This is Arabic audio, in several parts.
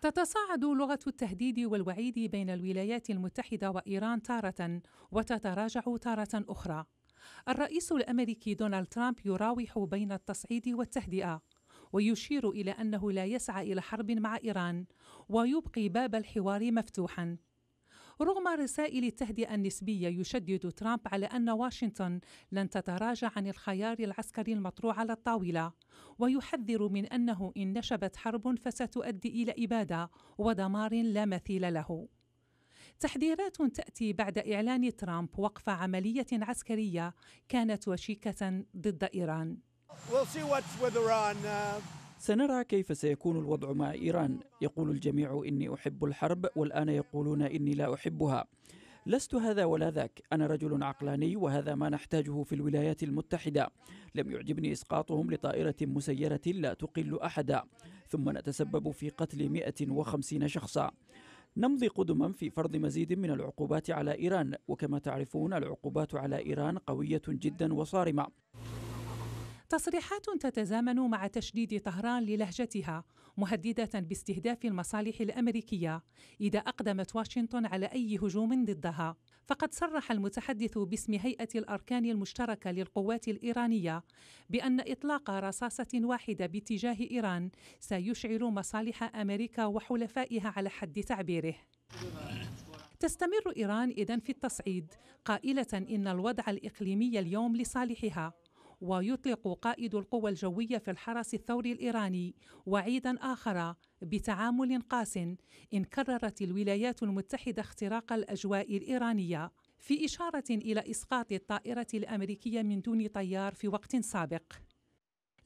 تتصاعد لغة التهديد والوعيد بين الولايات المتحدة وإيران تارة وتتراجع تارة أخرى. الرئيس الأمريكي دونالد ترامب يراوح بين التصعيد والتهدئة، ويشير إلى أنه لا يسعى إلى حرب مع إيران، ويبقي باب الحوار مفتوحًا. رغم رسائل التهدئة النسبية يشدد ترامب على أن واشنطن لن تتراجع عن الخيار العسكري المطروح على الطاولة ويحذر من أنه إن نشبت حرب فستؤدي إلى إبادة ودمار لا مثيل له تحذيرات تاتي بعد اعلان ترامب وقف عمليه عسكريه كانت وشيكه ضد ايران. We'll see what's with Iran. Uh... سنرى كيف سيكون الوضع مع إيران يقول الجميع إني أحب الحرب والآن يقولون إني لا أحبها لست هذا ولا ذاك أنا رجل عقلاني وهذا ما نحتاجه في الولايات المتحدة لم يعجبني إسقاطهم لطائرة مسيرة لا تقل أحدا ثم نتسبب في قتل 150 شخصا نمضي قدما في فرض مزيد من العقوبات على ايران وكما تعرفون العقوبات على ايران قويه جدا وصارمه تصريحات تتزامن مع تشديد طهران للهجتها مهدده باستهداف المصالح الامريكيه اذا اقدمت واشنطن على اي هجوم ضدها فقد صرح المتحدث باسم هيئه الاركان المشتركه للقوات الايرانيه بان اطلاق رصاصه واحده باتجاه ايران سيشعل مصالح امريكا وحلفائها على حد تعبيره تستمر إيران إذن في التصعيد قائلة إن الوضع الإقليمي اليوم لصالحها ويطلق قائد القوى الجوية في الحرس الثوري الإيراني وعيدا آخر بتعامل قاس إن كررت الولايات المتحدة اختراق الأجواء الإيرانية في إشارة إلى إسقاط الطائرة الأمريكية من دون طيار في وقت سابق.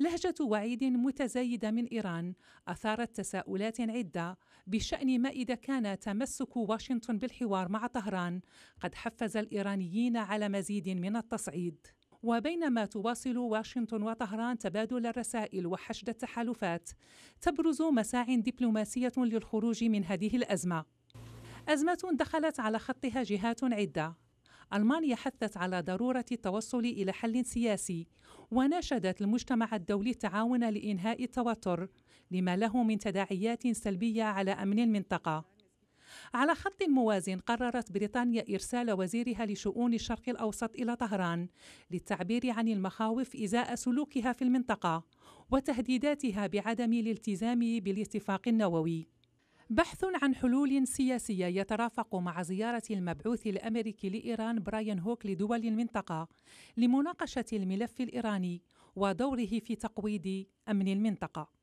لهجة وعيد متزايدة من إيران أثارت تساؤلات عدة بشأن ما إذا كان تمسك واشنطن بالحوار مع طهران قد حفز الإيرانيين على مزيد من التصعيد. وبينما تواصل واشنطن وطهران تبادل الرسائل وحشد التحالفات تبرز مساع دبلوماسية للخروج من هذه الأزمة أزمة دخلت على خطها جهات عدة ألمانيا حثت على ضرورة التوصل إلى حل سياسي وناشدت المجتمع الدولي التعاون لإنهاء التوتر لما له من تداعيات سلبية على أمن المنطقة على خط موازٍ قررت بريطانيا إرسال وزيرها لشؤون الشرق الأوسط إلى طهران للتعبير عن المخاوف إزاء سلوكها في المنطقة وتهديداتها بعدم الالتزام بالاتفاق النووي. بحث عن حلول سياسية يترافق مع زيارة المبعوث الأمريكي لإيران براين هوك لدول المنطقة لمناقشة الملف الإيراني ودوره في تقويض أمن المنطقة.